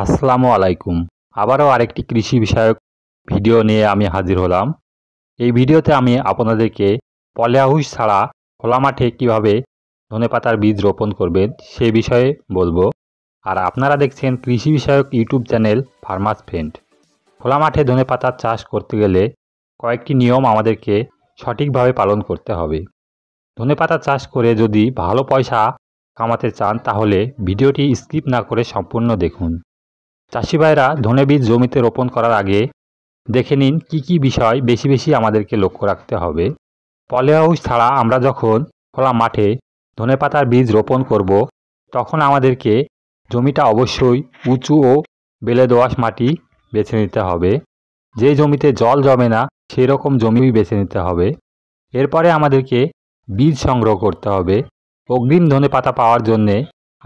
আসসালামু আলাইকুম আবারও আরেকটি কৃষি বিষয়ক ভিডিও নিয়ে আমি হাজির হলাম এই ভিডিওতে আমি আপনাদেরকে পলেহাউস ছাড়া খোলা মাঠে কীভাবে ধনেপাতার বীজ রোপণ করবেন সে বিষয়ে বলবো আর আপনারা দেখছেন কৃষি বিষয়ক ইউটিউব চ্যানেল ফার্মাস ফ্রেন্ড খোলা মাঠে ধনেপাতার চাষ করতে গেলে কয়েকটি নিয়ম আমাদেরকে সঠিকভাবে পালন করতে হবে ধনেপাতা চাষ করে যদি ভালো পয়সা কামাতে চান তাহলে ভিডিওটি স্কিপ না করে সম্পূর্ণ দেখুন চাষি ভাইরা ধনে বীজ জমিতে রোপণ করার আগে দেখে নিন কি কি বিষয় বেশি বেশি আমাদেরকে লক্ষ্য রাখতে হবে পলে হাউস ছাড়া আমরা যখন খোলা মাঠে ধনে পাতার বীজ রোপণ করব তখন আমাদেরকে জমিটা অবশ্যই উঁচু ও বেলে দোয়াশ মাটি বেছে নিতে হবে যে জমিতে জল জমে না সেই রকম জমি বেছে নিতে হবে এরপরে আমাদেরকে বীজ সংগ্রহ করতে হবে অগ্রিম ধনে পাতা পাওয়ার জন্যে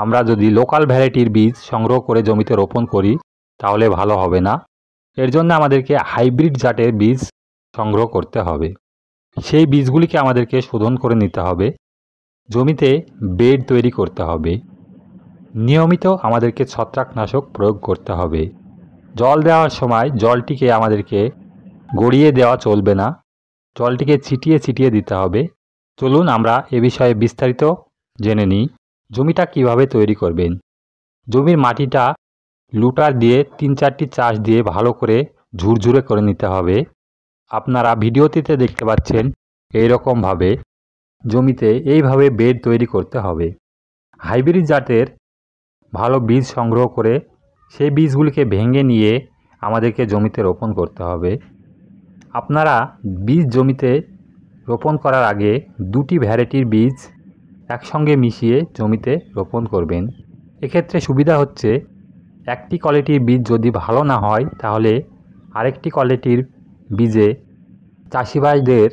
আমরা যদি লোকাল ভ্যারাইটির বীজ সংগ্রহ করে জমিতে রোপণ করি তাহলে ভালো হবে না এর জন্য আমাদেরকে হাইব্রিড জাতের বীজ সংগ্রহ করতে হবে সেই বীজগুলিকে আমাদেরকে শোধন করে নিতে হবে জমিতে বেড তৈরি করতে হবে নিয়মিত আমাদেরকে ছত্রাকনাশক প্রয়োগ করতে হবে জল দেওয়ার সময় জলটিকে আমাদেরকে গড়িয়ে দেওয়া চলবে না জলটিকে ছিটিয়ে ছিটিয়ে দিতে হবে চলুন আমরা এ বিষয়ে বিস্তারিত জেনে নিই জমিটা কিভাবে তৈরি করবেন জমির মাটিটা লুটার দিয়ে তিন চারটি চাষ দিয়ে ভালো করে ঝুরঝুরে করে নিতে হবে আপনারা ভিডিওটিতে দেখতে পাচ্ছেন এই রকমভাবে জমিতে এইভাবে বেড তৈরি করতে হবে হাইব্রিড জাতের ভালো বীজ সংগ্রহ করে সেই বীজগুলিকে ভেঙে নিয়ে আমাদেরকে জমিতে রোপণ করতে হবে আপনারা বীজ জমিতে রোপণ করার আগে দুটি ভ্যারাইটির বীজ একসঙ্গে মিশিয়ে জমিতে রোপণ করবেন এক্ষেত্রে সুবিধা হচ্ছে একটি কোয়ালিটির বীজ যদি ভালো না হয় তাহলে আরেকটি কোয়ালিটির বীজে চাষিবাসদের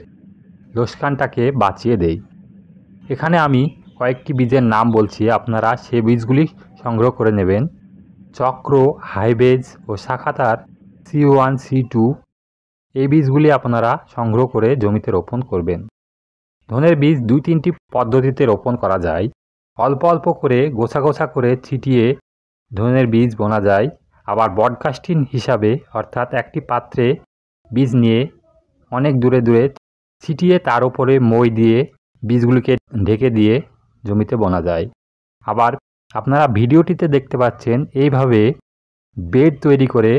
লোসকানটাকে বাঁচিয়ে দেয় এখানে আমি কয়েকটি বীজের নাম বলছি আপনারা সে বীজগুলি সংগ্রহ করে নেবেন চক্র হাইবেজ ও শাখাতার সি ওয়ান সি টু এই বীজগুলি আপনারা সংগ্রহ করে জমিতে রোপণ করবেন ধনের বীজ দুই তিনটি পদ্ধতিতে রোপণ করা যায় অল্প অল্প করে গোছা গোছা করে ছিটিয়ে ধনের বীজ বোনা যায় আবার বডকাস্টিন হিসাবে অর্থাৎ একটি পাত্রে বীজ নিয়ে অনেক দূরে দূরে ছিটিয়ে তার উপরে মই দিয়ে বীজগুলিকে ঢেকে দিয়ে জমিতে বোনা যায় আবার আপনারা ভিডিওটিতে দেখতে পাচ্ছেন এইভাবে বেড তৈরি করে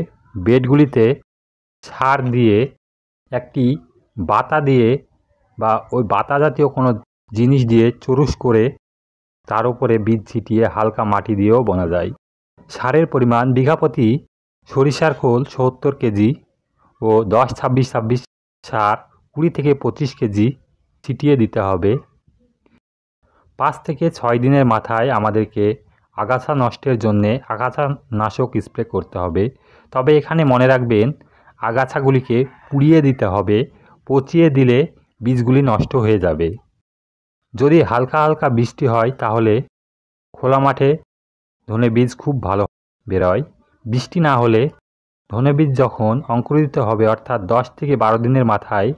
বেডগুলিতে সার দিয়ে একটি বাতা দিয়ে বা ওই বাতা জাতীয় কোনো জিনিস দিয়ে চুরুস করে তার উপরে বীজ ছিটিয়ে হালকা মাটি দিয়েও বোনা যায় সারের পরিমাণ বিঘাপতি সরিষার খোল সত্তর কেজি ও দশ ছাব্বিশ ছাব্বিশ সার কুড়ি থেকে পঁচিশ কেজি ছিটিয়ে দিতে হবে পাঁচ থেকে ছয় দিনের মাথায় আমাদেরকে আগাছা নষ্টের জন্যে আগাছা নাশক স্প্রে করতে হবে তবে এখানে মনে রাখবেন আগাছাগুলিকে পুড়িয়ে দিতে হবে পচিয়ে দিলে বীজগুলি নষ্ট হয়ে যাবে যদি হালকা হালকা বৃষ্টি হয় তাহলে খোলা মাঠে ধনে বীজ খুব ভালো বেরোয় বৃষ্টি না হলে ধনে বীজ যখন অঙ্কুরিত হবে অর্থাৎ দশ থেকে বারো দিনের মাথায়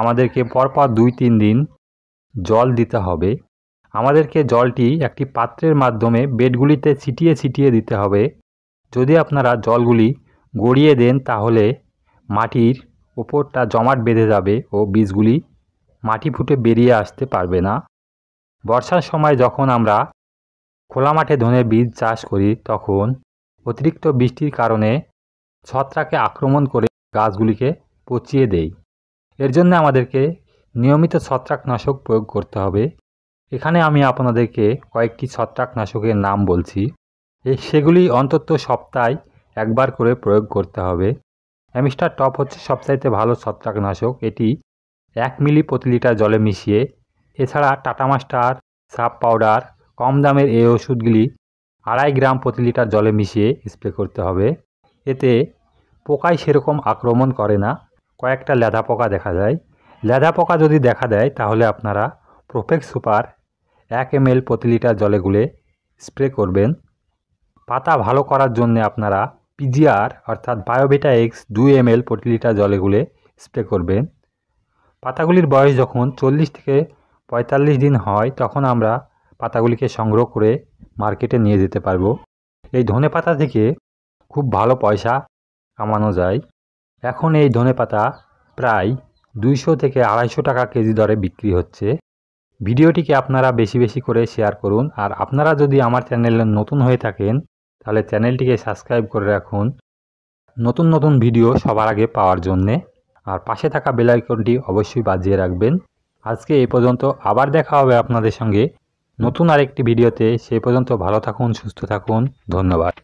আমাদেরকে পরপর দুই তিন দিন জল দিতে হবে আমাদেরকে জলটি একটি পাত্রের মাধ্যমে বেডগুলিতে ছিটিয়ে ছিটিয়ে দিতে হবে যদি আপনারা জলগুলি গড়িয়ে দেন তাহলে মাটির ওপরটা জমাট বেঁধে যাবে ও বীজগুলি মাটি ফুটে বেরিয়ে আসতে পারবে না বর্ষার সময় যখন আমরা খোলা মাঠে ধনে বীজ চাষ করি তখন অতিরিক্ত বৃষ্টির কারণে ছত্রাকে আক্রমণ করে গাছগুলিকে পচিয়ে দেই এর জন্য আমাদেরকে নিয়মিত ছত্রাকনাশক প্রয়োগ করতে হবে এখানে আমি আপনাদেরকে কয়েকটি ছত্রাকনাশকের নাম বলছি সেগুলি অন্তত সপ্তাহে একবার করে প্রয়োগ করতে হবে অ্যামিস্টার টপ হচ্ছে সবচাইতে ভালো ছত্রাকনাশক এটি এক মিলি প্রতি লিটার জলে মিশিয়ে এছাড়া টাটা মাস্টার সাপ পাউডার কম দামের এই ওষুধগুলি আড়াই গ্রাম প্রতি লিটার জলে মিশিয়ে স্প্রে করতে হবে এতে পোকায় সেরকম আক্রমণ করে না কয়েকটা লেদা পোকা দেখা যায় লেদা পোকা যদি দেখা দেয় তাহলে আপনারা প্রোফেক্স সুপার এক এম প্রতি লিটার জলে গুলে স্প্রে করবেন পাতা ভালো করার জন্য আপনারা পিজিআর অর্থাৎ বায়োবেটা এক্স দুই এম এল প্রতি লিটার জলে গুলে স্প্রে করবেন পাতাগুলির বয়স যখন চল্লিশ থেকে পঁয়তাল্লিশ দিন হয় তখন আমরা পাতাগুলিকে সংগ্রহ করে মার্কেটে নিয়ে যেতে পারবো এই ধনে পাতা থেকে খুব ভালো পয়সা কামানো যায় এখন এই ধনে পাতা প্রায় দুইশো থেকে আড়াইশো টাকা কেজি দরে বিক্রি হচ্ছে ভিডিওটিকে আপনারা বেশি বেশি করে শেয়ার করুন আর আপনারা যদি আমার চ্যানেলে নতুন হয়ে থাকেন তাহলে চ্যানেলটিকে সাবস্ক্রাইব করে রাখুন নতুন নতুন ভিডিও সবার আগে পাওয়ার জন্যে আর পাশে থাকা বেলাইকনটি অবশ্যই বাজিয়ে রাখবেন আজকে এ পর্যন্ত আবার দেখা হবে আপনাদের সঙ্গে নতুন আরেকটি ভিডিওতে সে পর্যন্ত ভালো থাকুন সুস্থ থাকুন ধন্যবাদ